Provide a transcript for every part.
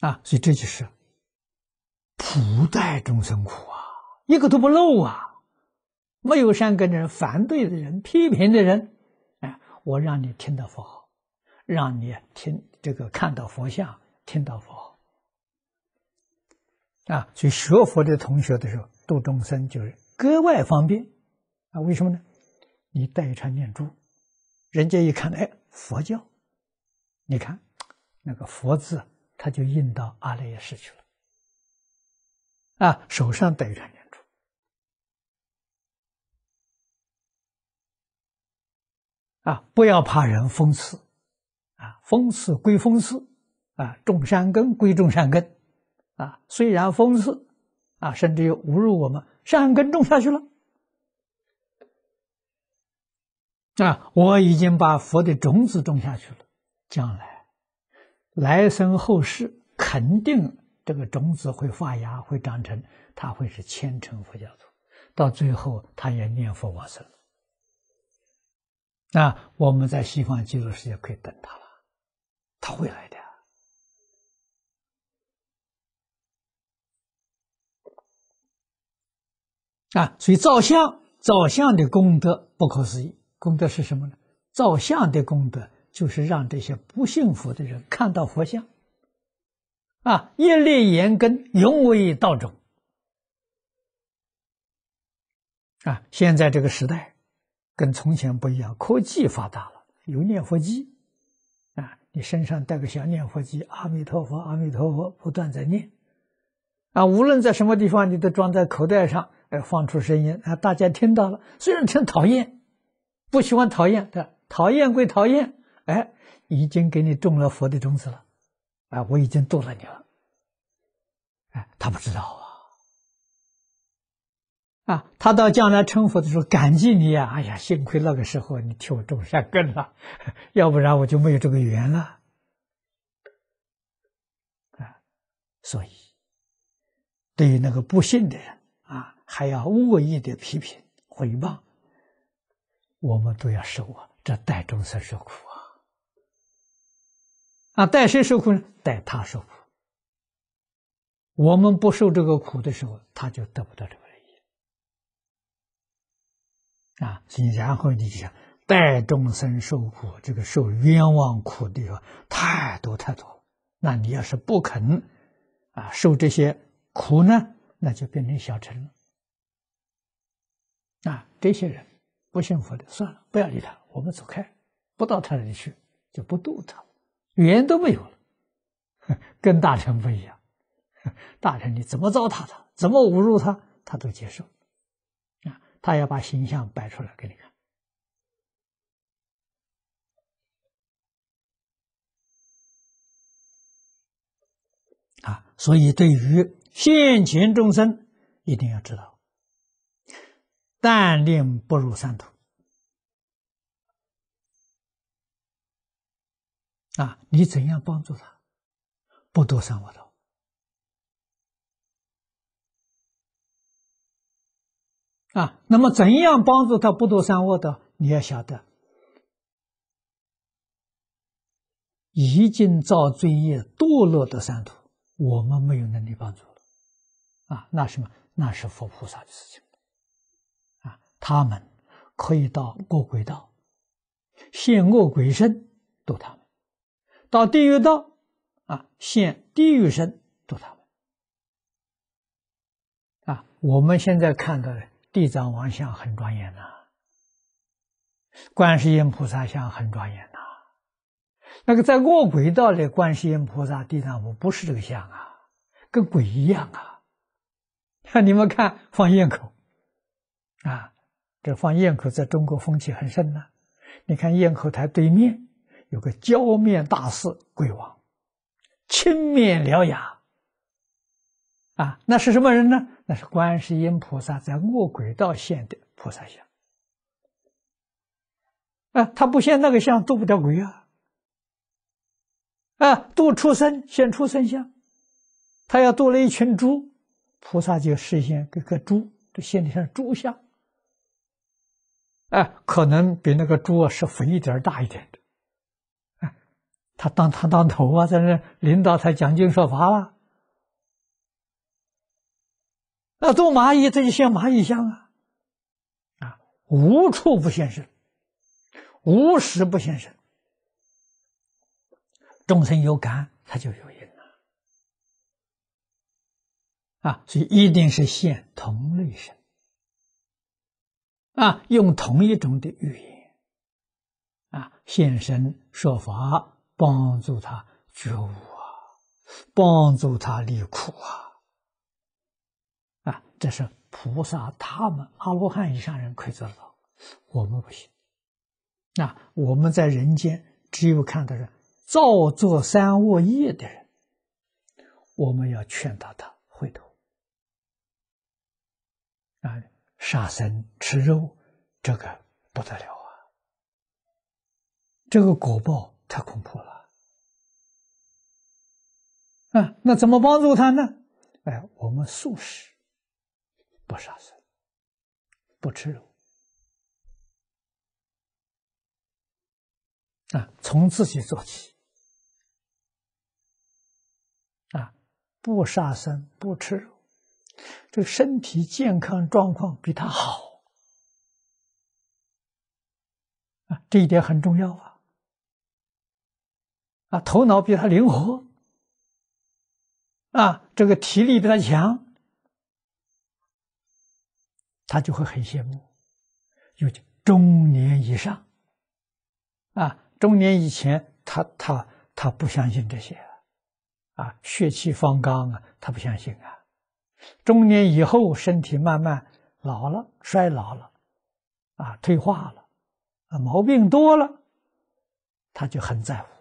啊，所以这就是“普代众生苦”啊，一个都不漏啊！没有善根的人、反对的人、批评的人，哎，我让你听到佛号，让你听这个看到佛像，听到佛号啊！所以学佛的同学的时候度众生就是格外方便啊！为什么呢？你带一串念珠，人家一看，哎，佛教，你看那个佛字。他就印到阿赖耶识去了，啊，手上等着传念珠，啊，不要怕人讽刺，啊，讽刺归讽刺，啊，种善根归种善根，啊，虽然讽刺，啊，甚至有侮辱我们，善根种下去了，啊，我已经把佛的种子种下去了，将来。来生后世，肯定这个种子会发芽，会长成，他会是虔诚佛教徒，到最后他也念佛往生。那我们在西方极乐世界可以等他了，他会来的。啊，所以造像，造像的功德不可思议。功德是什么呢？造像的功德。就是让这些不幸福的人看到佛像，啊，业力严根永为道种，啊，现在这个时代跟从前不一样，科技发达了，有念佛机，啊，你身上带个小念佛机，阿弥陀佛，阿弥陀佛，不断在念，啊，无论在什么地方，你都装在口袋上，哎，放出声音，啊，大家听到了，虽然挺讨厌，不喜欢讨厌的，讨厌归讨厌。哎，已经给你种了佛的种子了，啊，我已经度了你了。哎，他不知道啊，啊，他到将来成佛的时候感激你呀，哎呀，幸亏那个时候你替我种下根了，要不然我就没有这个缘了。啊，所以对于那个不信的人啊，还要恶意的批评回报。我们都要受啊，这代众生受苦。那代谁受苦呢？代他受苦。我们不受这个苦的时候，他就得不到这个利益。啊，你然后你就代众生受苦，这个受冤枉苦的方太多太多。那你要是不肯啊受这些苦呢，那就变成小乘了。啊，这些人不幸福的，算了，不要理他，我们走开，不到他那里去，就不渡他。语言都没有了，跟大臣不一样。大臣你怎么糟蹋他，怎么侮辱他，他都接受。啊，他要把形象摆出来给你看。啊，所以对于现前众生，一定要知道，但令不入三途。啊，你怎样帮助他，不堕三恶道？啊，那么怎样帮助他不堕三恶道？你要晓得，已经造罪业堕落的三途，我们没有能力帮助了。啊，那什么？那是佛菩萨的事情。啊，他们可以到恶鬼道，现恶鬼身度他们。到地狱道，啊，现地狱身度他们。啊，我们现在看到的地藏王像很庄严呐，观世音菩萨像很庄严呐。那个在恶鬼道的观世音菩萨、地藏王不是这个像啊，跟鬼一样啊。那 你们看放焰口，啊，这放焰口在中国风气很盛呐。你看焰口台对面。有个焦面大似鬼王，青面獠牙。啊，那是什么人呢？那是观世音菩萨在卧轨道现的菩萨像。啊，他不现那个像，度不得鬼啊。啊，渡畜生现畜生像，他要渡了一群猪，菩萨就实现给个猪，就现的像猪像。哎，可能比那个猪啊是肥一点，大一点。他当他当头啊，在那领导他讲经说法了。那做蚂蚁，这就像蚂蚁像啊，啊，无处不现身，无时不现身。众生有感，它就有因了。啊，所以一定是现同类身。啊，用同一种的语言。啊，现身说法。帮助他觉悟啊，帮助他离苦啊！啊，这是菩萨、他们阿罗汉以上人可以做得到，我们不行。那我们在人间，只有看到是造作三恶业的人，我们要劝导他回头。啊，杀生吃肉，这个不得了啊！这个果报。太恐怖了！啊，那怎么帮助他呢？哎，我们素食，不杀生，不吃肉。啊，从自己做起。啊，不杀生，不吃肉，这身体健康状况比他好。啊，这一点很重要啊！啊，头脑比他灵活，啊，这个体力比他强，他就会很羡慕。尤其中年以上，啊，中年以前，他他他不相信这些，啊，血气方刚啊，他不相信啊。中年以后，身体慢慢老了，衰老了，啊，退化了，啊，毛病多了，他就很在乎。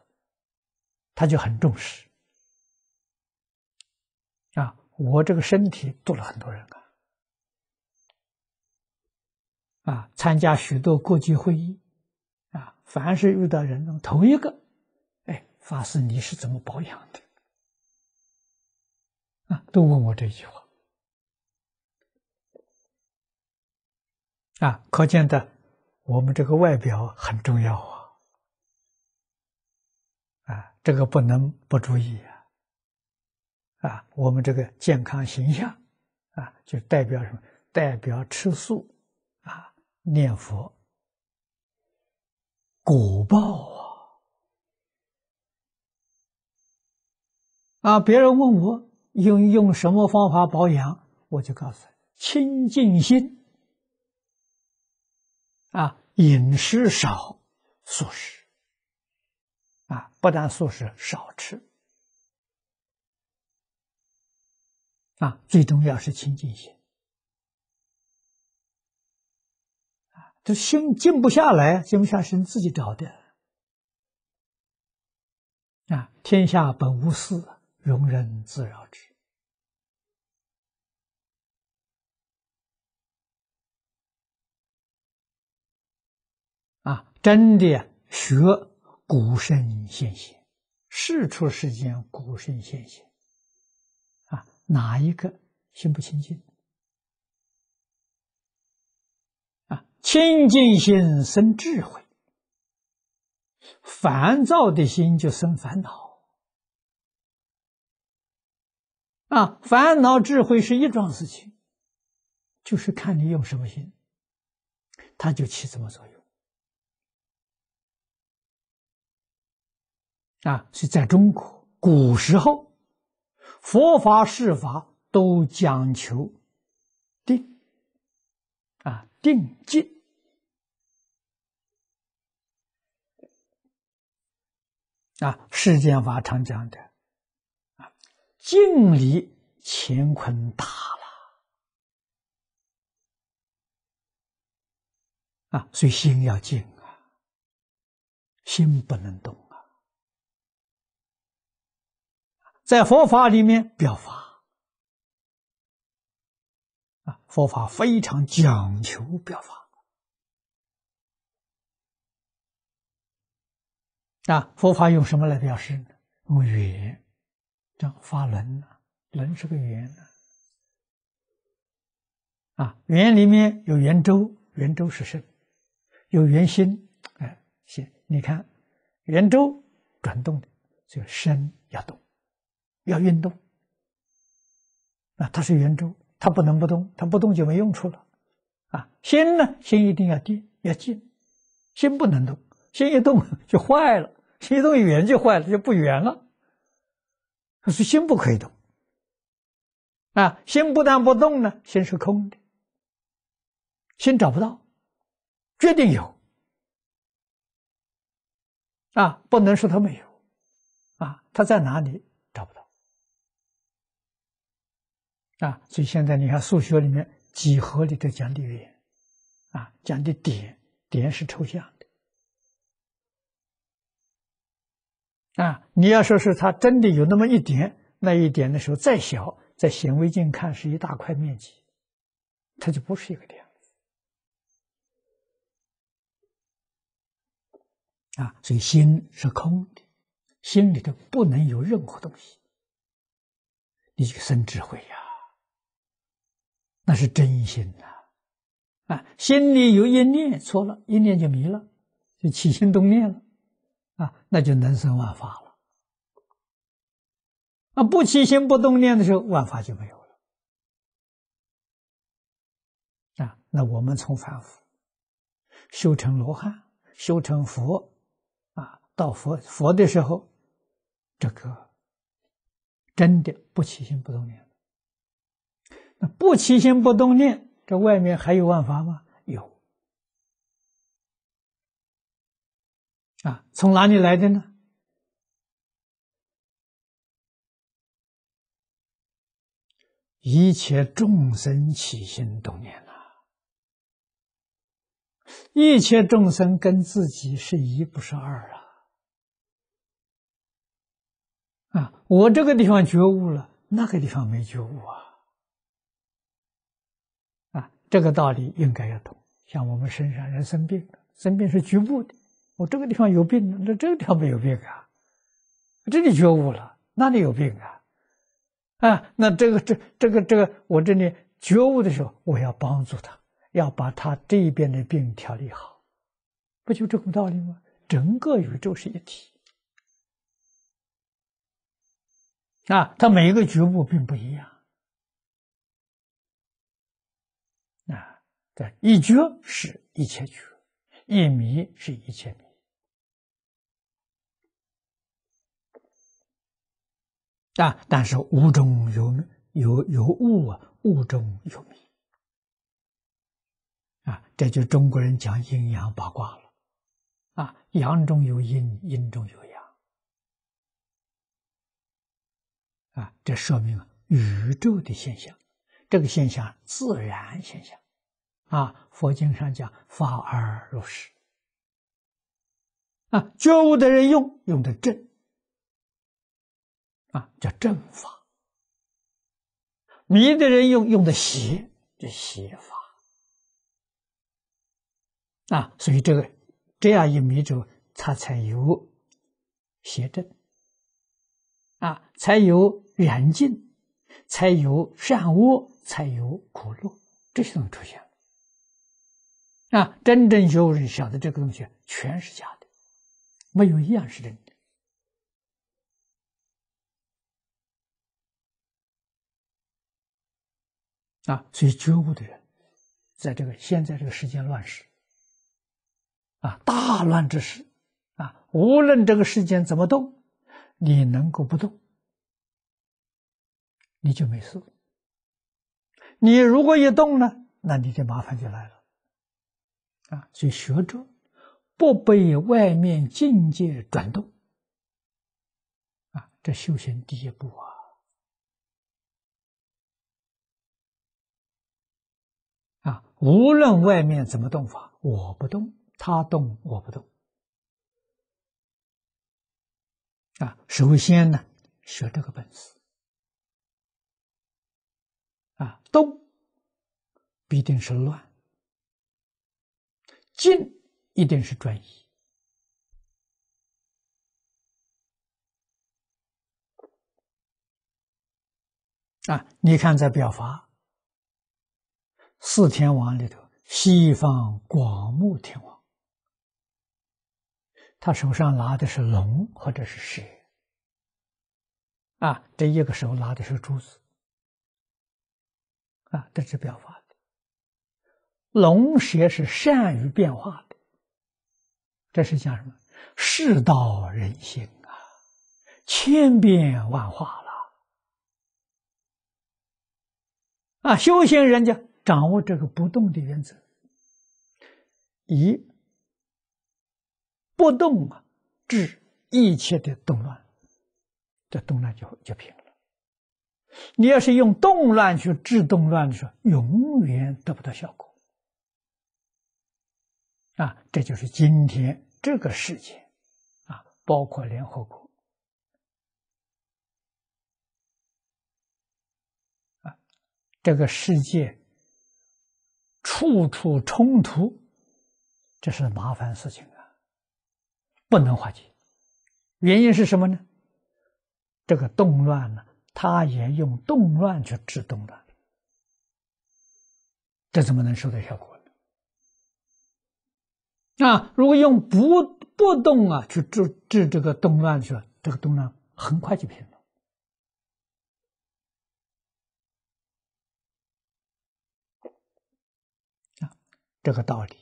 他就很重视啊！我这个身体多了很多人啊，啊，参加许多国际会议啊，凡是遇到人中头一个，哎，法师，你是怎么保养的？啊，都问我这句话啊，可见的，我们这个外表很重要啊。这个不能不注意啊！啊，我们这个健康形象，啊，就代表什么？代表吃素啊，念佛，果报啊！啊，别人问我用用什么方法保养，我就告诉他：清净心啊，饮食少，素食。啊，不但素食少吃。啊，最重要是清净心。啊，这心静不下来，静不下心自己找的。啊，天下本无事，容人自扰之。啊，真的学。古圣先贤，世出世间，古圣先贤，啊，哪一个心不清净？啊，清净心生智慧，烦躁的心就生烦恼。啊，烦恼智慧是一桩事情，就是看你用什么心，它就起什么作用。啊，所以在中国古时候，佛法、世法都讲求定，啊，定静，啊，世间法常讲的，啊，静里乾坤大了，啊，所以心要静啊，心不能动。在佛法里面，表法啊，佛法非常讲求表法。啊，佛法用什么来表示呢？用圆，叫法轮啊，轮是个圆啊，圆里面有圆周，圆周是肾，有圆心，哎，心。你看，圆周转动的，所以身要动。要运动啊，它是圆周，它不能不动，它不动就没用处了啊。心呢，心一定要定要静，心不能动，心一动 就坏了，心一动圆就坏了，就不圆了。可是心不可以动啊，心不但不动呢，心是空的，心找不到，决定有啊，不能说它没有啊，它在哪里？啊，所以现在你看数学里面几何里头讲的圆，啊，讲的点，点是抽象的。啊，你要说是它真的有那么一点，那一点的时候再小，在显微镜看是一大块面积，它就不是一个点。啊，所以心是空的，心里头不能有任何东西。你这个生智慧呀！那是真心呐，啊，心里有一念错了一念就迷了，就起心动念了，啊，那就能生万法了。那不起心不动念的时候，万法就没有了。啊，那我们从凡夫修成罗汉，修成佛，啊，到佛佛的时候，这个真的不起心不动念。那不起心不动念，这外面还有万法吗？有。啊，从哪里来的呢？一切众生起心动念啊！一切众生跟自己是一不是二啊！啊，我这个地方觉悟了，那个地方没觉悟啊！这个道理应该要懂。像我们身上人生病，生病是局部的，我这个地方有病，那这个地方没有病啊？这里觉悟了，那里有病啊？啊，那这个这这个这个，我这里觉悟的时候，我要帮助他，要把他这边的病调理好，不就这个道理吗？整个宇宙是一体，啊，它每一个局部并不一样。这一觉是一千觉，一迷是一千迷。啊，但是无中有有有物啊，物中有迷。啊，这就中国人讲阴阳八卦了。啊，阳中有阴，阴中有阳。啊，这说明了宇宙的现象，这个现象自然现象。啊，佛经上讲法而如是。啊，觉悟的人用用的正，啊叫正法；迷的人用用的邪，叫邪法。啊，所以这个这样一迷住，他才有邪正。啊，才有染净，才有善恶，才有苦乐，这些东西出现。啊，真正觉悟人晓得这个东西全是假的，没有一样是真的。啊，所以觉悟的人在这个现在这个世间乱世，啊，大乱之时，啊，无论这个世间怎么动，你能够不动，你就没事。你如果一动呢，那你的麻烦就来了。啊，所以学者不被外面境界转动，啊，这修行第一步啊，啊，无论外面怎么动法，我不动，他动我不动，啊，首先呢，学这个本事，啊，动必定是乱。进一定是专一啊！你看，在表法四天王里头，西方广目天王，他手上拿的是龙或者是蛇啊，这一个手拿的是珠子啊，这是表法。龙蛇是善于变化的，这是讲什么？世道人心啊，千变万化了。啊，修行人就掌握这个不动的原则，以不动啊治一切的动乱，这动乱就就平了。你要是用动乱去治动乱的时候，永远得不到效果。啊，这就是今天这个世界，啊，包括联合国，啊，这个世界处处冲突，这是麻烦事情啊，不能化解。原因是什么呢？这个动乱呢，他也用动乱去制动的，这怎么能收到效果？那如果用不不动啊去治治这个动乱去，了，这个动乱很快就平了。啊，这个道理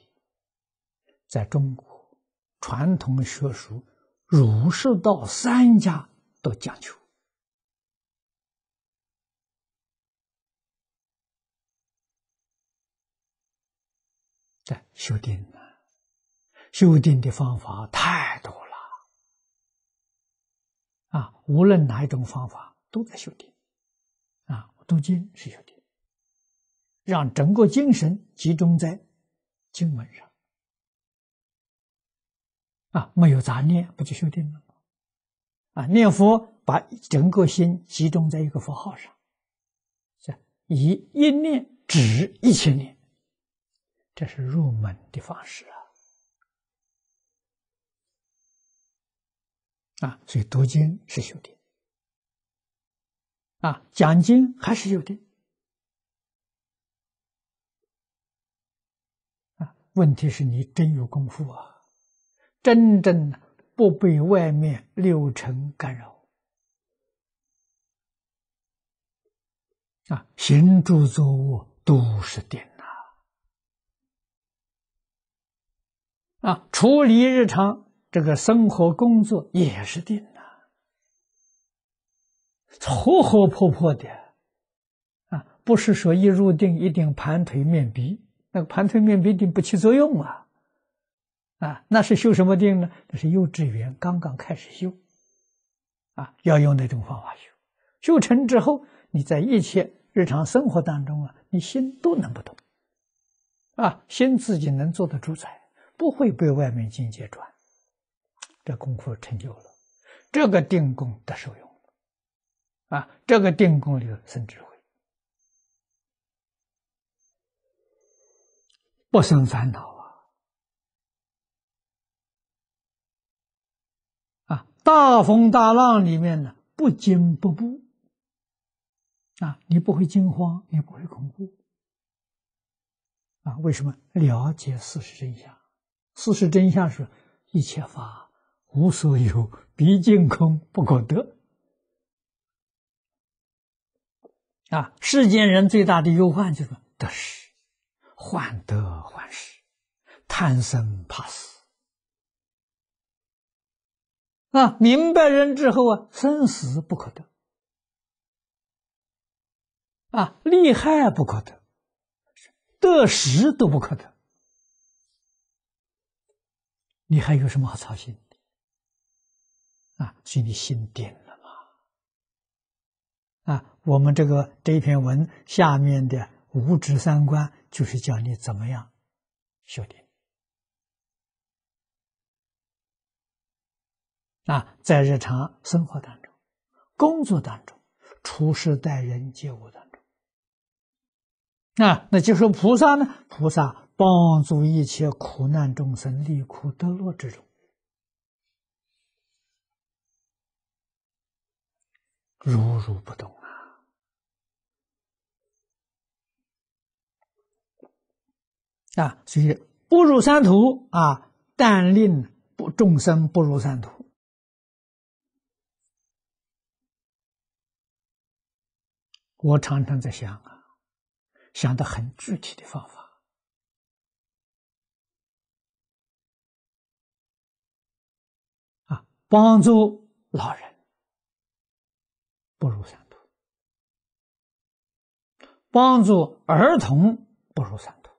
在中国传统学术、儒释道三家都讲究。在修订。修定的方法太多了啊！无论哪一种方法，都在修定啊。读经是修定，让整个精神集中在经文上啊，没有杂念，不就修定了吗？啊，念佛把整个心集中在一个佛号上，是以一念止一千年，这是入门的方式啊。啊，所以读经是修定啊，讲经还是有的啊。问题是你真有功夫啊，真正不被外面六尘干扰啊，行住坐卧都是定啊，啊，处理日常。这个生活工作也是定的，活活泼泼的，啊，不是说一入定一定盘腿面壁，那个盘腿面壁定不起作用啊，啊，那是修什么定呢？那是幼稚园刚刚开始修，啊，要用那种方法修，修成之后，你在一切日常生活当中啊，你心都能不动，啊，心自己能做得主宰，不会被外面境界转。这功夫成就了，这个定功得受用，啊，这个定功里生智慧，不生烦恼啊，啊，大风大浪里面呢，不惊不怖，啊，你不会惊慌，也不会恐怖，啊，为什么？了解事实真相，事实真相是，一切法。无所有，毕竟空，不可得。啊，世间人最大的忧患就是得失，患得患失，贪生怕死。啊，明白人之后啊，生死不可得，啊，利害不可得，得失都不可得，你还有什么好操心？啊，所以你心定了嘛？啊，我们这个这一篇文下面的五指三观，就是教你怎么样修的。啊，在日常生活当中、工作当中、处事待人接物当中。啊，那就说菩萨呢，菩萨帮助一切苦难众生离苦得乐之中。如如不动啊！啊，所以不入三途啊，但令不众生不入三途。我常常在想啊，想的很具体的方法啊，帮助老人。不如三途，帮助儿童不如三途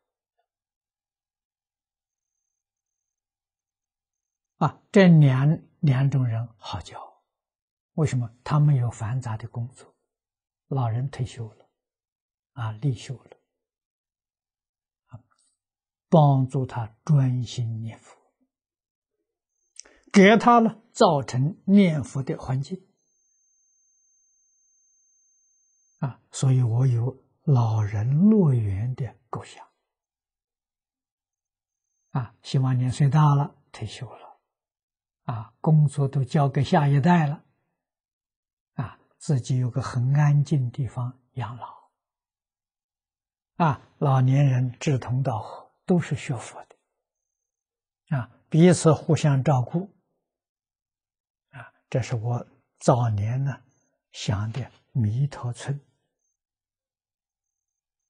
啊！这两两种人好教，为什么？他们有繁杂的工作，老人退休了啊，离休了帮助他专心念佛，给他呢造成念佛的环境。所以，我有老人乐园的构想。啊，希望年岁大了，退休了，啊，工作都交给下一代了，啊，自己有个很安静地方养老。啊，老年人志同道合，都是学佛的，啊，彼此互相照顾。啊，这是我早年呢想的弥陀村。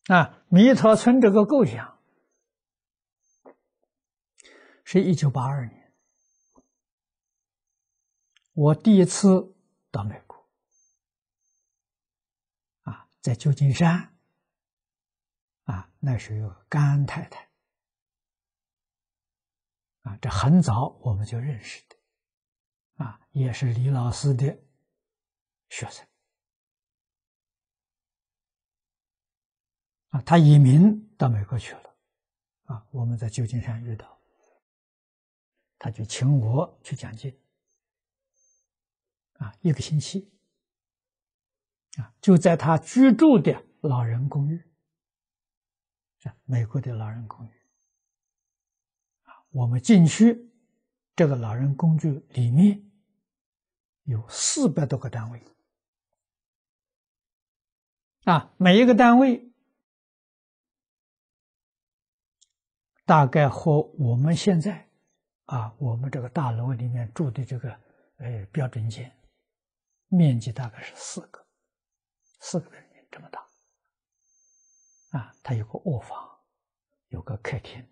啊，弥陀村这个构想是一九八二年，我第一次到美国啊，在旧金山啊，那时候甘太太啊，这很早我们就认识的啊，也是李老师的学生。他移民到美国去了，啊，我们在旧金山遇到。他就请我去讲经，啊，一个星期，啊，就在他居住的老人公寓，美国的老人公寓，啊，我们进去，这个老人公寓里面有四百多个单位，啊，每一个单位。大概和我们现在，啊，我们这个大楼里面住的这个，呃，标准间，面积大概是四个，四个人这么大，啊，它有个卧房，有个客厅，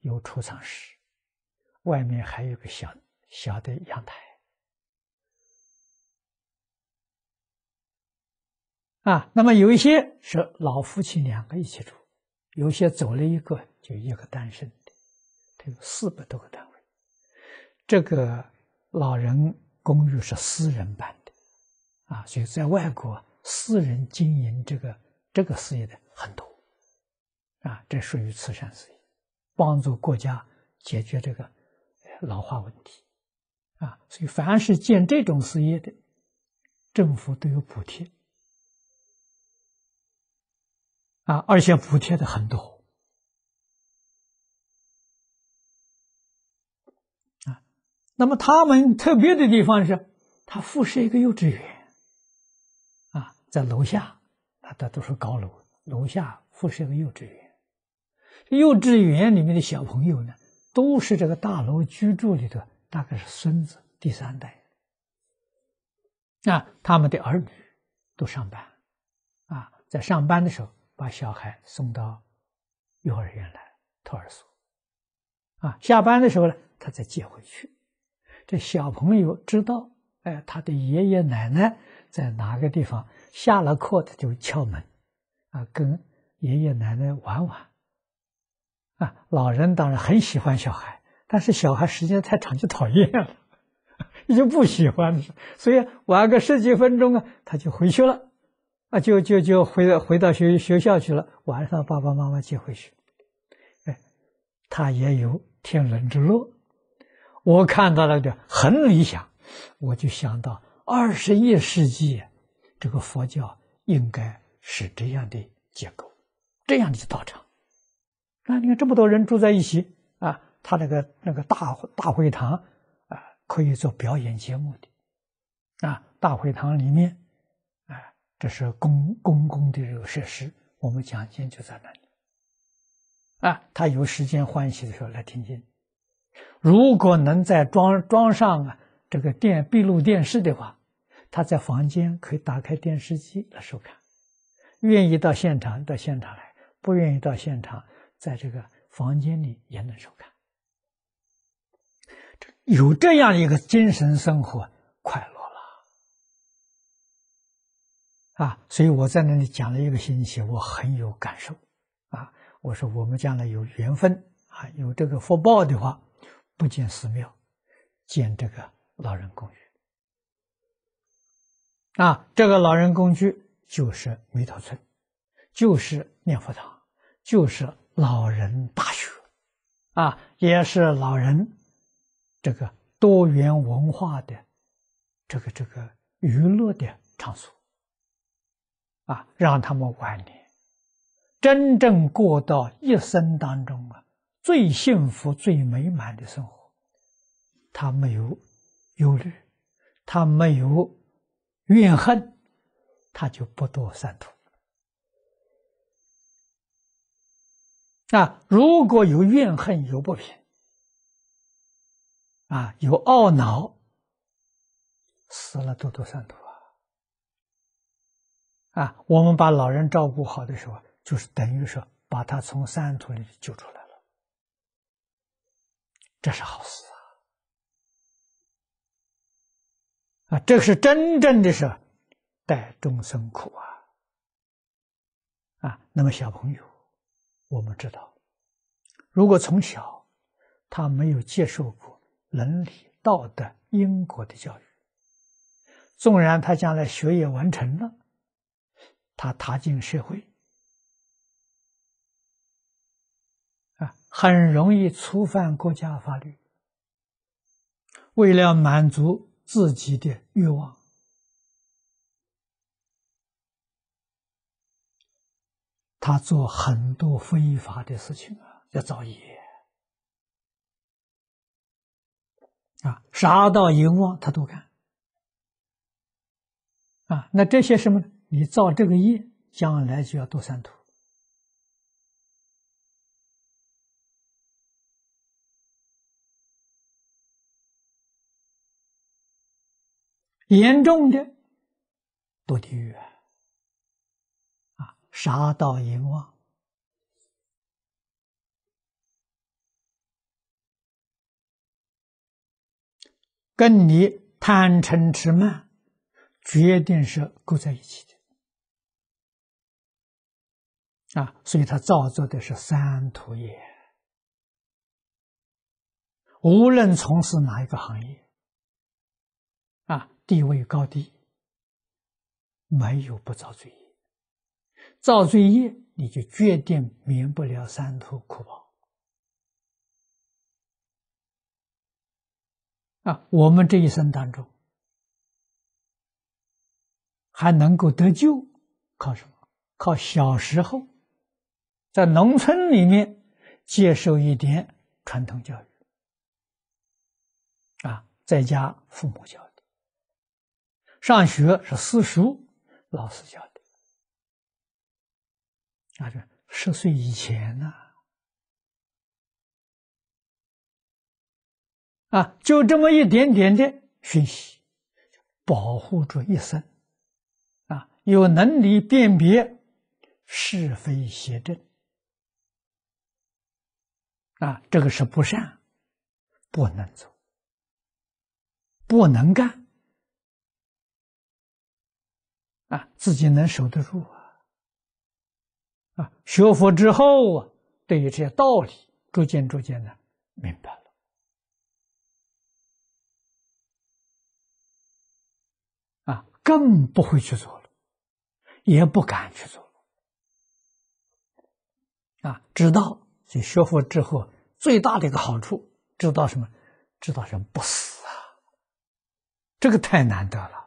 有储藏室，外面还有个小小的阳台，啊，那么有一些是老夫妻两个一起住，有些走了一个。就一个单身的，他有四百多个单位。这个老人公寓是私人办的，啊，所以在外国，私人经营这个这个事业的很多，啊，这属于慈善事业，帮助国家解决这个老化问题，啊，所以凡是建这种事业的，政府都有补贴，啊，二线补贴的很多。那么他们特别的地方是，他附设一个幼稚园，啊，在楼下，那那都是高楼，楼下附设一个幼稚园，幼稚园里面的小朋友呢，都是这个大楼居住里头，大概是孙子第三代。那他们的儿女都上班，啊，在上班的时候把小孩送到幼儿园来、托儿所，啊，下班的时候呢，他再接回去。这小朋友知道，哎，他的爷爷奶奶在哪个地方？下了课，他就敲门，啊，跟爷爷奶奶玩玩。啊，老人当然很喜欢小孩，但是小孩时间太长就讨厌了，就 不喜欢。了，所以玩个十几分钟啊，他就回去了，啊，就就就回到回到学学校去了。晚上爸爸妈妈接回去，哎，他也有天伦之乐。我看到了的很理想，我就想到二十一世纪，这个佛教应该是这样的结构，这样的道场。那你看这么多人住在一起啊，他那个那个大大会堂啊，可以做表演节目的。啊，大会堂里面，啊，这是公公共的这个设施，我们讲经就在那里。啊，他有时间欢喜的时候来听经。如果能在装装上啊这个电闭路电视的话，他在房间可以打开电视机来收看，愿意到现场到现场来，不愿意到现场，在这个房间里也能收看，有这样一个精神生活，快乐了啊！所以我在那里讲了一个星期，我很有感受啊！我说我们将来有缘分啊，有这个福报的话。不建寺庙，建这个老人公寓。啊，这个老人公寓就是梅桃村，就是念佛堂，就是老人大学，啊，也是老人这个多元文化的这个这个娱乐的场所，啊，让他们晚年真正过到一生当中啊。最幸福、最美满的生活，他没有忧虑，他没有怨恨，他就不堕三途。啊，如果有怨恨、有不平，啊，有懊恼，死了都堕三途啊！啊，我们把老人照顾好的时候，就是等于说把他从三途里救出来。这是好事啊！啊，这是真正的是待众生苦啊！啊，那么小朋友，我们知道，如果从小他没有接受过伦理、道德、因果的教育，纵然他将来学业完成了，他踏进社会。很容易触犯国家法律。为了满足自己的欲望，他做很多非法的事情啊，要造业啊，杀盗淫妄他都干啊。那这些什么，你造这个业，将来就要堕三途。严重的堕地狱啊！杀盗淫妄，跟你贪嗔痴慢，决定是勾在一起的啊！所以他造作的是三途业，无论从事哪一个行业。地位高低，没有不造罪业；造罪业，你就决定免不了三途苦报。啊，我们这一生当中还能够得救，靠什么？靠小时候在农村里面接受一点传统教育，啊，在家父母教育。上学是私塾老师教的，啊，这十岁以前呢，啊，就这么一点点的学习，保护着一生，啊，有能力辨别是非邪正，啊，这个是不善，不能做，不能干。啊，自己能守得住啊！啊，学佛之后啊，对于这些道理，逐渐逐渐的明白了。啊，更不会去做了，也不敢去做了。啊，知道，就学佛之后最大的一个好处，知道什么？知道人不死啊，这个太难得了。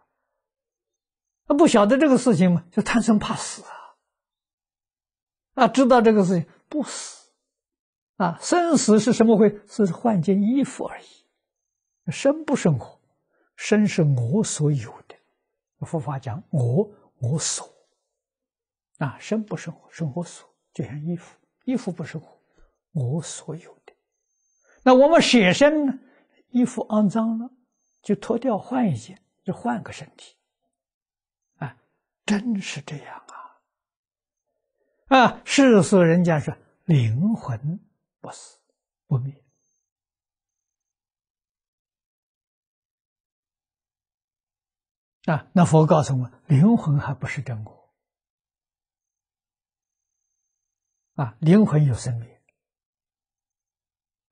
那不晓得这个事情嘛？就贪生怕死啊！啊，知道这个事情不死啊？生死是什么回事？换件衣服而已。生不是我，生是我所有的。佛法讲我我所。啊，生不是我，生活所就像衣服，衣服不是我，我所有的。那我们舍身呢？衣服肮脏了，就脱掉换一件，就换个身体。真是这样啊！啊，世俗人家说灵魂不死不灭啊，那佛告诉我，灵魂还不是真我啊，灵魂有生命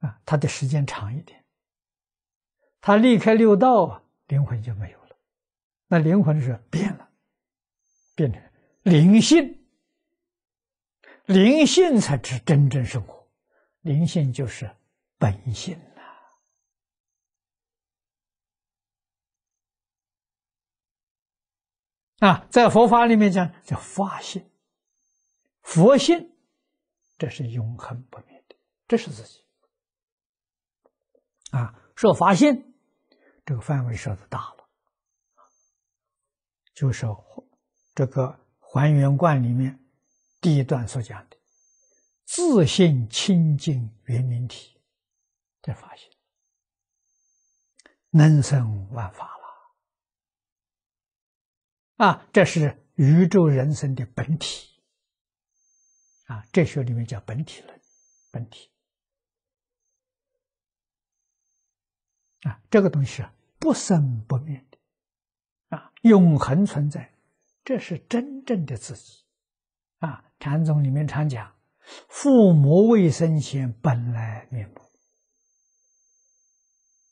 啊，它的时间长一点，它离开六道啊，灵魂就没有了，那灵魂是变了。变成灵性，灵性才是真正生活，灵性就是本性呐。啊，在佛法里面讲叫法性，佛性，这是永恒不灭的，这是自己。啊，说法性，这个范围说的大了，就是。这个还原观里面第一段所讲的“自信清净原明体”的发现，人生万法了啊，这是宇宙人生的本体啊，哲学里面叫本体论，本体啊，这个东西啊，不生不灭的啊，永恒存在。这是真正的自己，啊，禅宗里面常讲：“父母未生前本来面目。”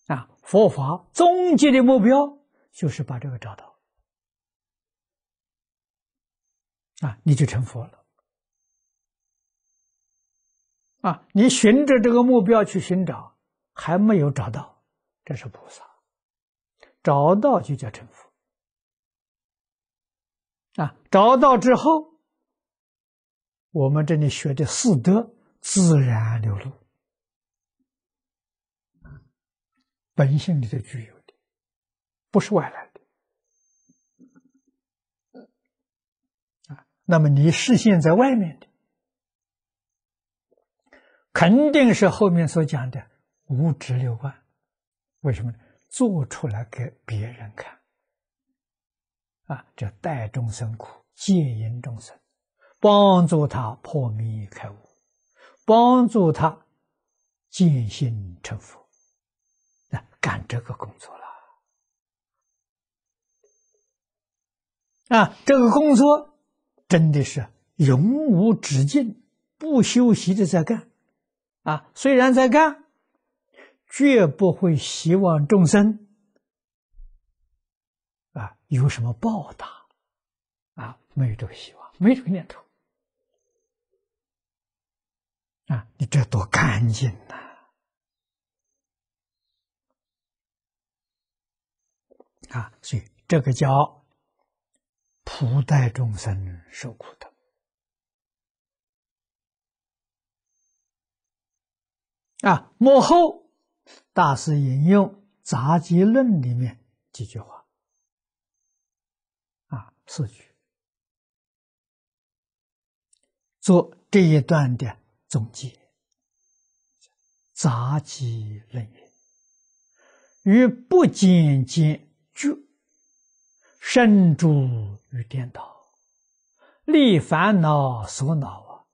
啊，佛法终极的目标就是把这个找到，啊，你就成佛了。啊，你循着这个目标去寻找，还没有找到，这是菩萨；找到就叫成佛。啊，找到之后，我们这里学的四德自然流露，本性里头具有的，不是外来的。啊，那么你视线在外面的，肯定是后面所讲的无执流观，为什么？做出来给别人看。啊，这代众生苦，戒淫众生，帮助他破迷开悟，帮助他见性成佛，啊，干这个工作了。啊，这个工作真的是永无止境，不休息的在干。啊，虽然在干，绝不会希望众生。有什么报答啊？没有这个希望，没有这个念头啊！你这多干净呐！啊，所以这个叫普带众生受苦的啊。幕后大师引用《杂集论》里面几句话。四句，做这一段的总结。杂集论也，于不仅见觉，深住于颠倒，立烦恼所恼啊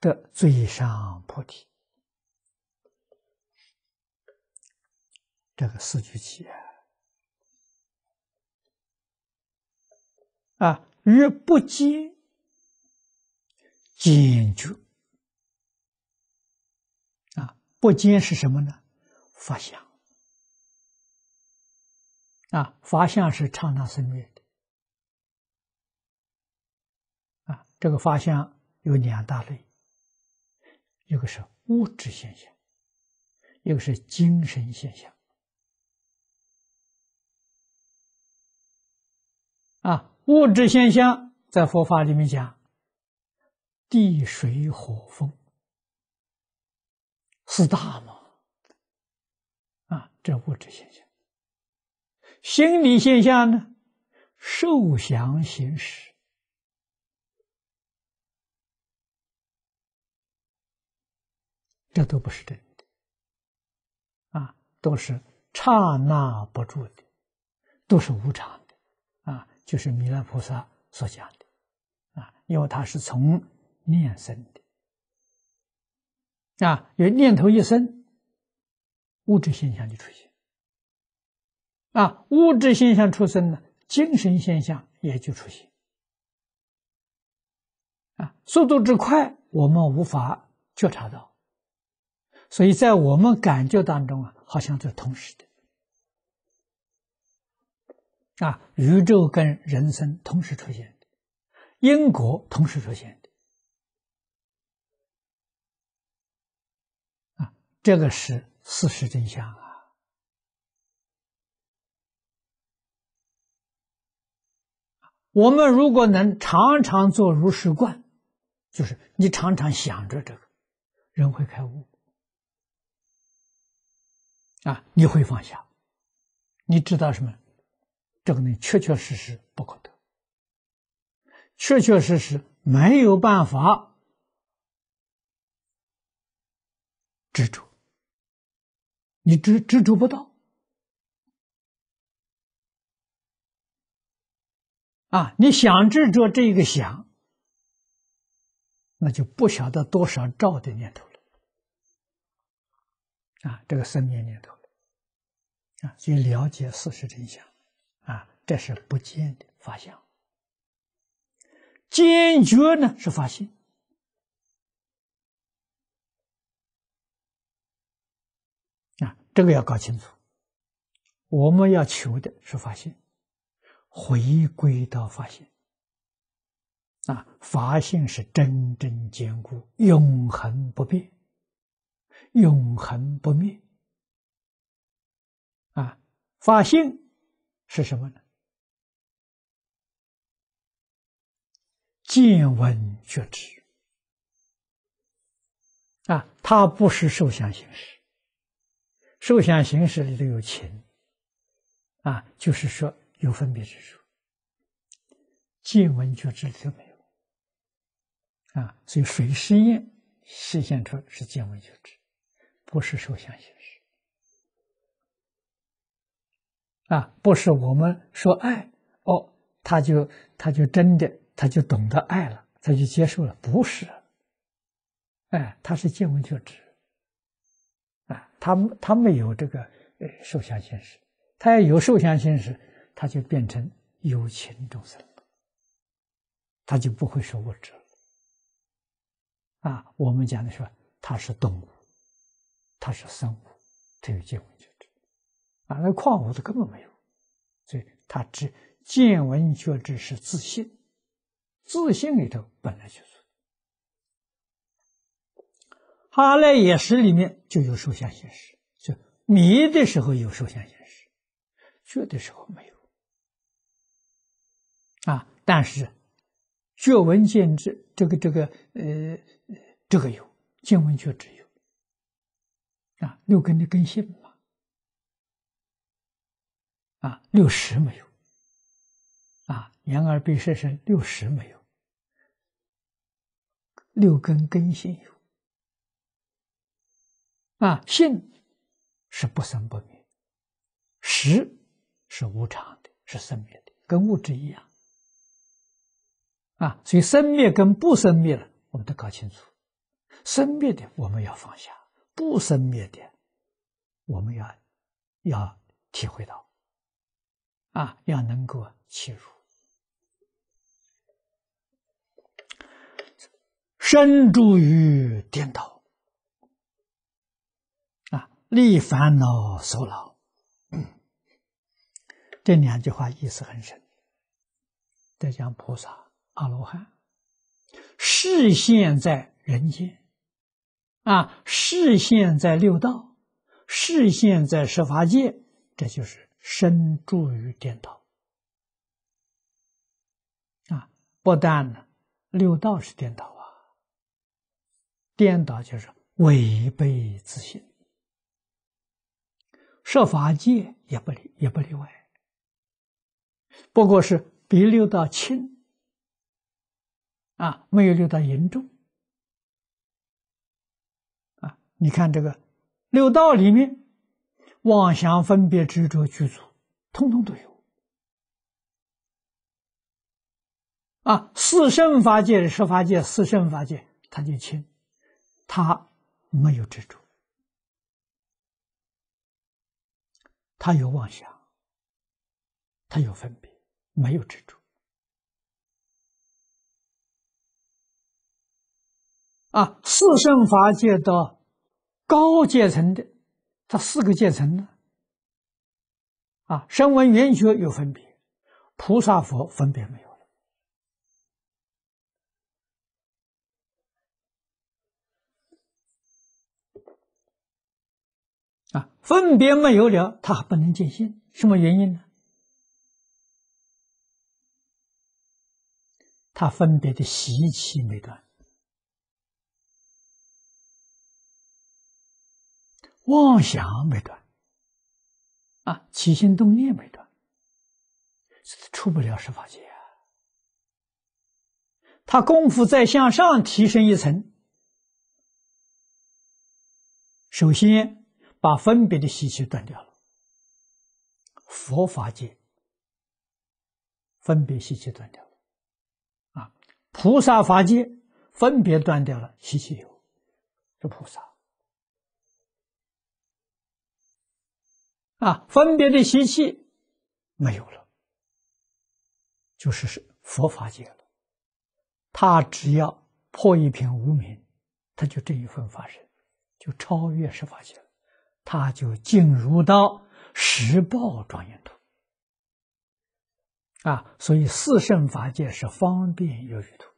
的最上菩提，这个四句起啊。啊，与不坚坚决啊，不坚是什么呢？法相啊，法相是刹那生灭的啊。这个法相有两大类，一个是物质现象，一个是精神现象啊。物质现象在佛法里面讲，地水火风四大嘛，啊，这物质现象。心理现象呢，受想行识，这都不是真的，啊，都是刹那不住的，都是无常。就是弥勒菩萨所讲的啊，因为他是从念生的啊，有念头一生，物质现象就出现啊，物质现象出生了，精神现象也就出现啊，速度之快，我们无法觉察到，所以在我们感觉当中啊，好像就同时的。啊，宇宙跟人生同时出现的，因果同时出现的，啊，这个是事实真相啊。我们如果能常常做如实观，就是你常常想着这个，人会开悟，啊，你会放下，你知道什么？这个呢，确确实实不可得，确确实实没有办法执着，你执执着不到啊！你想执着这个想，那就不晓得多少兆的念头了啊！这个生灭念头了啊！去了解事实真相。啊，这是不见的法相。坚决呢是法性啊，这个要搞清楚。我们要求的是发现，回归到发现。啊，法性是真正坚固、永恒不变、永恒不灭。啊，法性。是什么呢？见闻觉知啊，它不是受想行识。受想行识里头有情啊，就是说有分别之处。见闻觉知里头没有啊，所以水实验实现出是见闻觉知，不是受想行。识。啊，不是我们说爱哦，他就他就真的他就懂得爱了，他就接受了，不是？哎，他是见闻觉知，啊，他他没有这个呃受想心识，他要有受想心识，他就变成有情众生了，他就不会说物质了。啊，我们讲的是，他是动物，他是生物，他有见闻。啊，那矿物的根本没有，所以他知见闻觉知是自信，自信里头本来就是。阿赖耶识里面就有受想行识，就迷的时候有受想行识，学的时候没有。啊，但是，觉闻见知这个这个呃这个有，见闻觉知有。啊，六根的根性。啊，六十没有。啊，言而必信是六十没有，六根根性有。啊，性是不生不灭，实是无常的，是生灭的，跟物质一样。啊，所以生灭跟不生灭了，我们都搞清楚，生灭的我们要放下，不生灭的我们要要体会到。啊，要能够切入，深住于颠倒，啊，立烦恼受劳。这两句话意思很深，在讲菩萨、阿罗汉，视现在人间，啊，视现在六道，视现在十法界，这就是。身住于颠倒啊，不但呢，六道是颠倒啊，颠倒就是违背自信。设法界也不例也不例外，不过是比六道轻啊，没有六道严重啊。你看这个六道里面。妄想、分别、执着、具足，通通都有。啊，四圣法界的十法界，四圣法界他就清，他没有执着，他有妄想，他有分别，没有执着。啊，四圣法界的高阶层的。他四个阶层呢？啊，声闻缘觉有分别，菩萨佛分别没有了。啊，分别没有了，他还不能见性，什么原因呢？他分别的习气没断。妄想没断，啊，起心动念没断，出不了十法界啊。他功夫再向上提升一层，首先把分别的习气断掉了，佛法界分别习气断掉了，啊，菩萨法界分别断掉了，习气有，是菩萨。啊，分别的习气没有了，就是佛法界了。他只要破一品无明，他就这一份法身就超越十法界了，他就进入到十报庄严土。啊，所以四圣法界是方便有余土，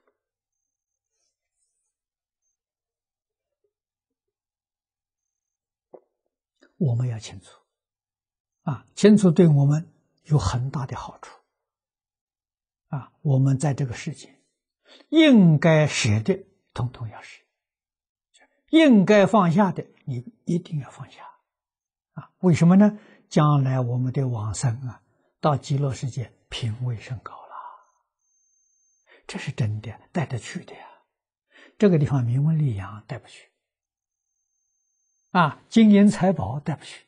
我们要清楚。啊，清楚对我们有很大的好处。啊，我们在这个世界，应该舍的，统统要舍；应该放下的，你一定要放下。啊，为什么呢？将来我们的往生啊，到极乐世界品位升高了，这是真的，带得去的呀。这个地方名闻利养带不去，啊，金银财宝带不去。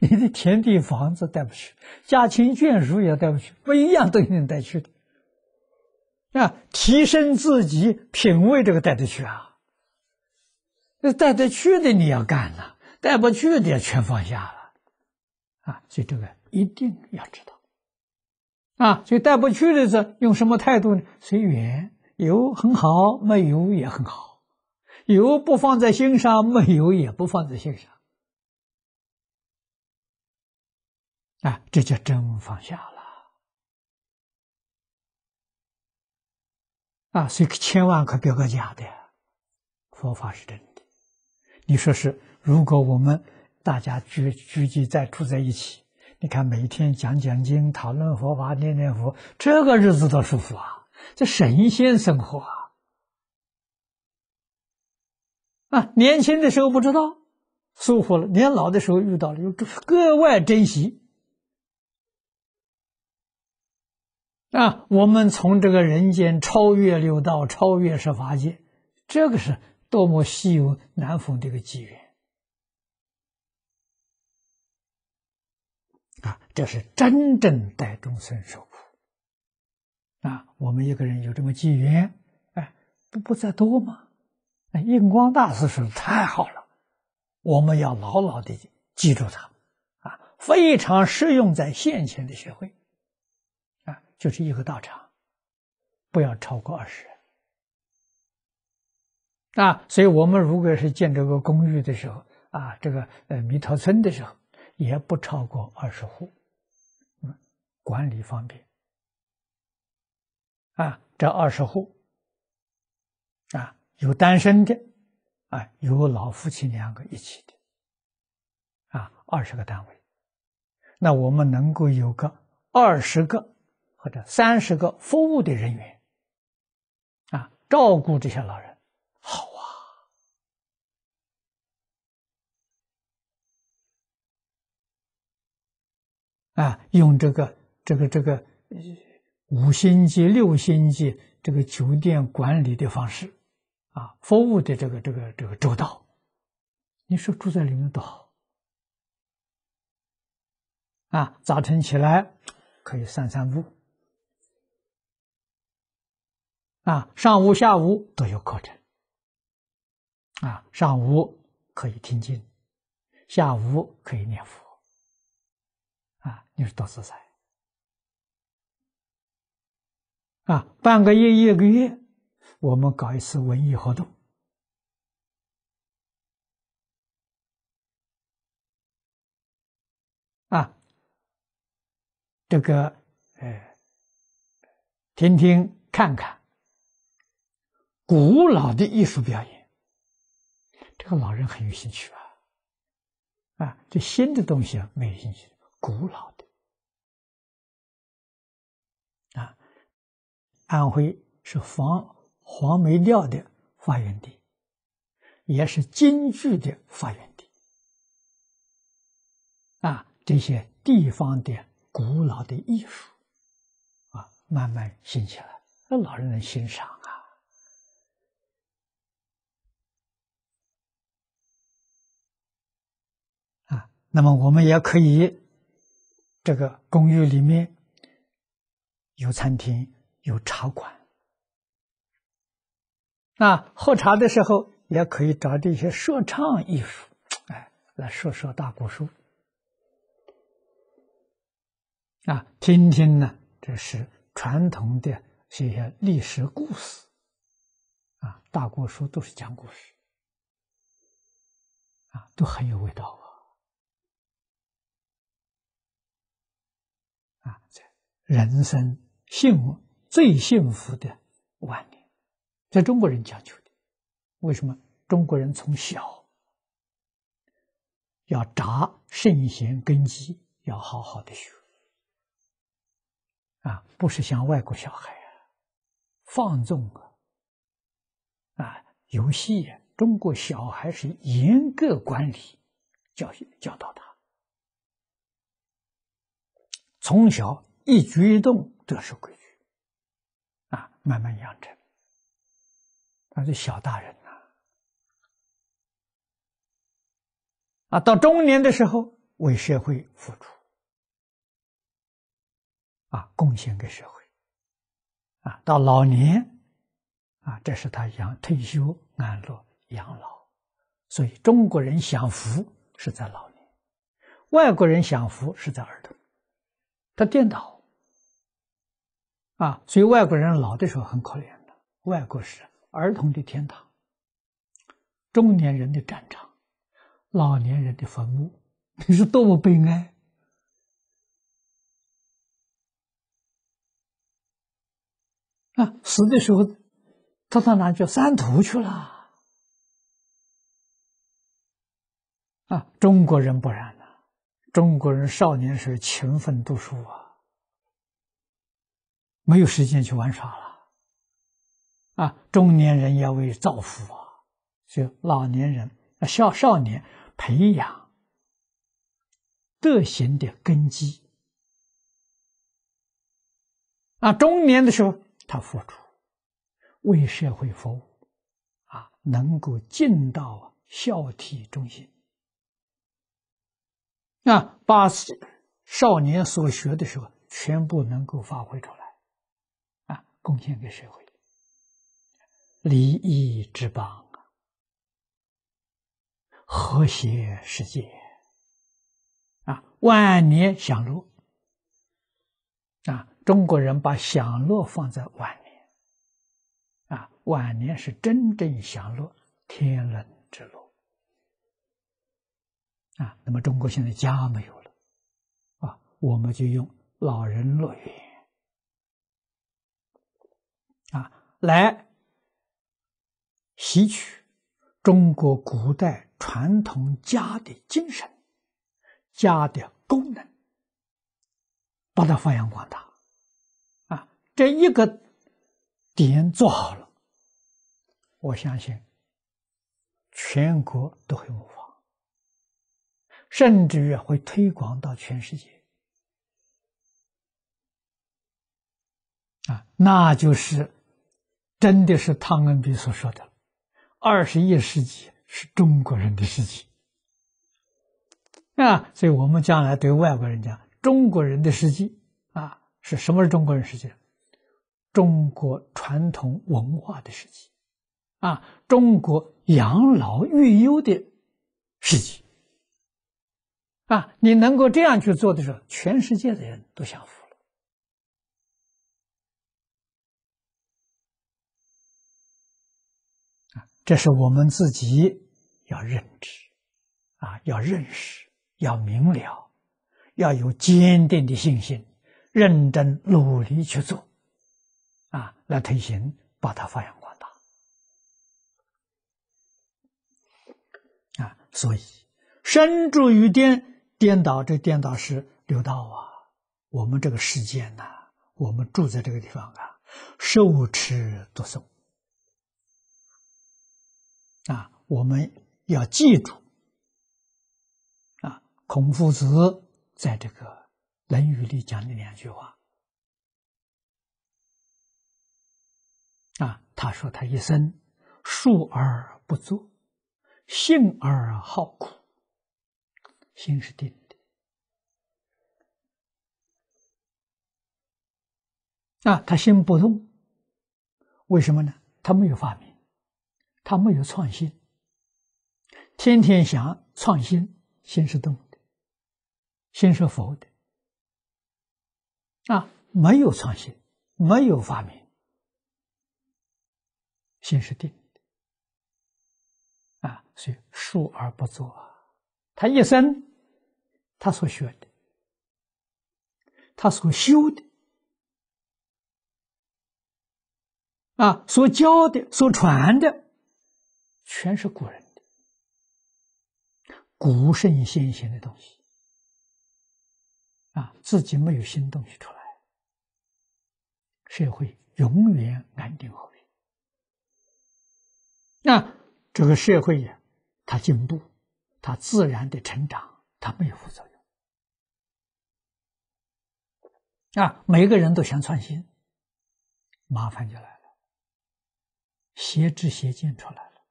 你的田地、房子带不去，家亲眷属也带不去，不一样东西能带去的，啊，提升自己品味这个带得去啊。那带得去的你要干呐，带不去的全放下了，啊，所以这个一定要知道，啊，所以带不去的是用什么态度呢？随缘，有很好，没有也很好，有不放在心上，没有也不放在心上。啊，这叫真放下了。啊，所以千万可别个假的，佛法是真的。你说是？如果我们大家聚聚集在住在一起，你看每天讲讲经、讨论佛法、念念佛，这个日子多舒服啊！这神仙生活啊！啊，年轻的时候不知道，舒服了；年老的时候遇到了，就格外珍惜。那我们从这个人间超越六道，超越十八界，这个是多么稀有难逢的一个机缘啊！这是真正带众生受苦啊！我们一个人有这么机缘，哎，不不在多吗？那印光大师说的太好了，我们要牢牢的记住他啊！非常适用在现前的学会。就是一个大厂，不要超过二十人。啊，所以我们如果是建这个公寓的时候，啊，这个呃，弥陀村的时候，也不超过二十户，嗯，管理方便。啊，这二十户，啊，有单身的，啊，有老夫妻两个一起的，啊，二十个单位，那我们能够有个二十个。或者三十个服务的人员，啊，照顾这些老人，好啊！啊，用这个这个这个五星级、六星级这个酒店管理的方式，啊，服务的这个这个这个周到，你说住在里面多好！啊，早晨起来可以散散步。啊，上午、下午都有课程。啊，上午可以听经，下午可以念佛。啊，你是多自在。啊，半个月、一个月，我们搞一次文艺活动。啊，这个，呃，听听看看。古老的艺术表演，这个老人很有兴趣啊！啊，对新的东西啊没有兴趣，古老的啊，安徽是黄黄梅调的发源地，也是京剧的发源地啊。这些地方的古老的艺术啊，慢慢兴起来，那老人能欣赏。那么我们也可以，这个公寓里面有餐厅，有茶馆。那喝茶的时候也可以找这些说唱艺术，哎，来说说大鼓书，啊，听听呢，这是传统的，一些历史故事，啊，大鼓书都是讲故事，啊，都很有味道。啊，在人生幸福最幸福的晚年，在中国人讲究的，为什么中国人从小要扎圣贤根基，要好好的学啊？不是像外国小孩啊，放纵啊，游戏啊。中国小孩是严格管理，教育教导他。从小一举一动都是守规矩，啊，慢慢养成。他是小大人呐，啊，到中年的时候为社会付出，啊，贡献给社会，啊，到老年，啊，这是他养退休安乐养老。所以中国人享福是在老年，外国人享福是在儿童。他颠倒，啊！所以外国人老的时候很可怜的。外国是儿童的天堂，中年人的战场，老年人的坟墓，你是多么悲哀！啊，死的时候，他到哪去？三头去了？啊，中国人不然。中国人少年时勤奋读书啊，没有时间去玩耍了。啊，中年人要为造福啊，就老年人、少少年培养德行的根基。啊，中年的时候他付出，为社会服务，啊，能够尽到孝悌忠心。那把少年所学的时候全部能够发挥出来，啊，贡献给社会，礼仪之邦啊，和谐世界啊，万年享乐啊，中国人把享乐放在晚年，啊，晚年是真正享乐，天伦。啊，那么中国现在家没有了，啊，我们就用老人乐园，啊，来吸取中国古代传统家的精神、家的功能，把它发扬光大，啊，这一个点做好了，我相信全国都会模仿。甚至于会推广到全世界，啊，那就是真的是汤恩比所说的，二十一世纪是中国人的世纪，啊，所以我们将来对外国人讲，中国人的世纪啊，是什么是中国人世纪？中国传统文化的世纪，啊，中国养老育幼的世纪。啊，你能够这样去做的时候，全世界的人都享福了。啊，这是我们自己要认知，啊，要认识，要明了，要有坚定的信心，认真努力去做，啊，来推行，把它发扬光大。啊，所以身住于颠。颠倒，这颠倒是六道啊！我们这个世界呢，我们住在这个地方啊，受持读诵啊，我们要记住啊。孔夫子在这个《论语》里讲的两句话啊，他说他一生述而不作，信而好苦。心是定的，啊，他心不动，为什么呢？他没有发明，他没有创新，天天想创新，心是动的，心是佛的，啊，没有创新，没有发明，心是定的，啊，所以述而不作。他一生，他所学的，他所修的，啊，所教的，所传的，全是古人的、古圣先贤的东西，啊，自己没有新东西出来，社会永远安定和平。那这个社会呀，它进步。它自然的成长，它没有副作用。啊，每个人都想创新，麻烦就来了。邪知邪见出来了，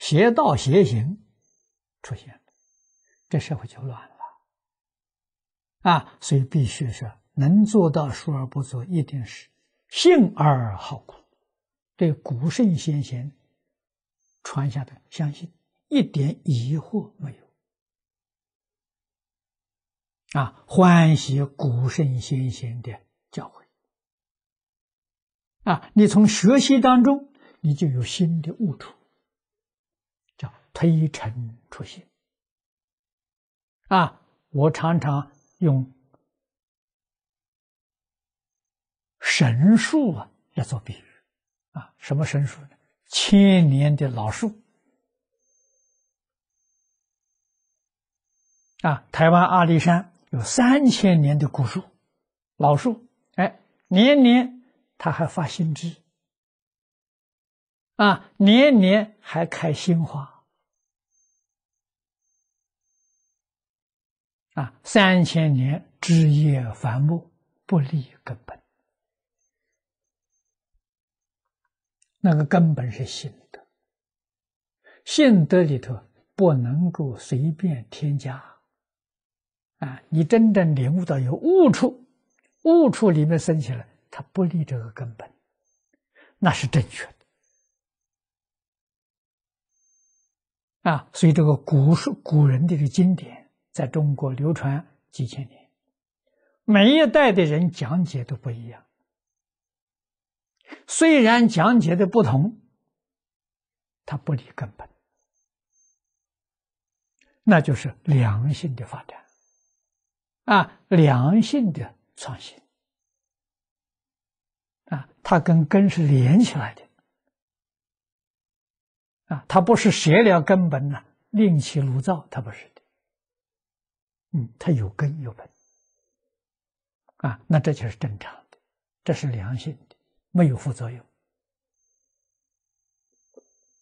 邪道邪行出现了，这社会就乱了。啊，所以必须是能做到疏而不作，一定是幸而好古，对古圣先贤传下的相信。一点疑惑没有，啊，欢喜古圣先贤的教诲，啊，你从学习当中你就有新的悟处，叫推陈出新。啊，我常常用神树啊来做比喻，啊，什么神树呢？千年的老树。啊，台湾阿里山有三千年的古树，老树，哎，年年它还发新枝，啊，年年还开新花，啊，三千年枝叶繁茂，不离根本。那个根本是信德，信德里头不能够随便添加。啊！你真正领悟到有悟处，悟处里面生起来，它不离这个根本，那是正确的。啊！所以这个古书、古人的这个经典，在中国流传几千年，每一代的人讲解都不一样。虽然讲解的不同，它不离根本，那就是良性的发展。啊，良性的创新，啊，它跟根是连起来的，啊，它不是舍了根本呢，另起炉灶，它不是的，嗯，它有根有本，啊，那这就是正常的，这是良性的，没有副作用，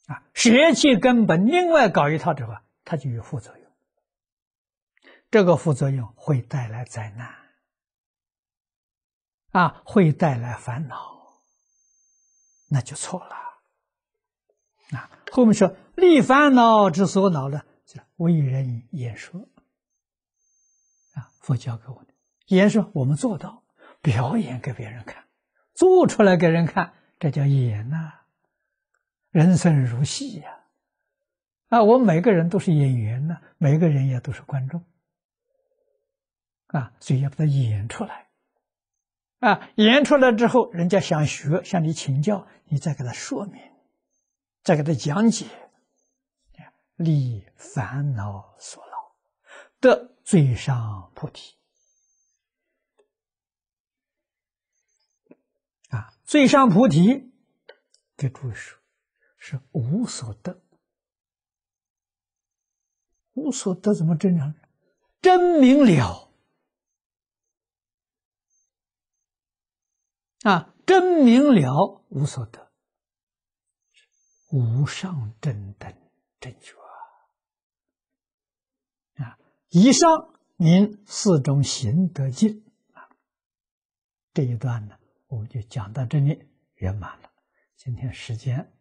啊，舍弃根本，另外搞一套的话，它就有副作用。这个副作用会带来灾难，啊，会带来烦恼，那就错了。啊，后面说立烦恼之所恼呢，就为人演说，啊，佛教给我的演说，我们做到，表演给别人看，做出来给人看，这叫演呐。人生如戏呀，啊，我们每个人都是演员呢，每个人也都是观众。啊，所以要把它演出来，啊，演出来之后，人家想学，向你请教，你再给他说明，再给他讲解，利烦恼所劳，得最上菩提。啊，最上菩提，给诸位说，是无所得。无所得怎么正常？真明了。啊，真明了无所得，无上真等正觉啊！以上您四种行得尽啊，这一段呢，我们就讲到这里圆满了。今天时间。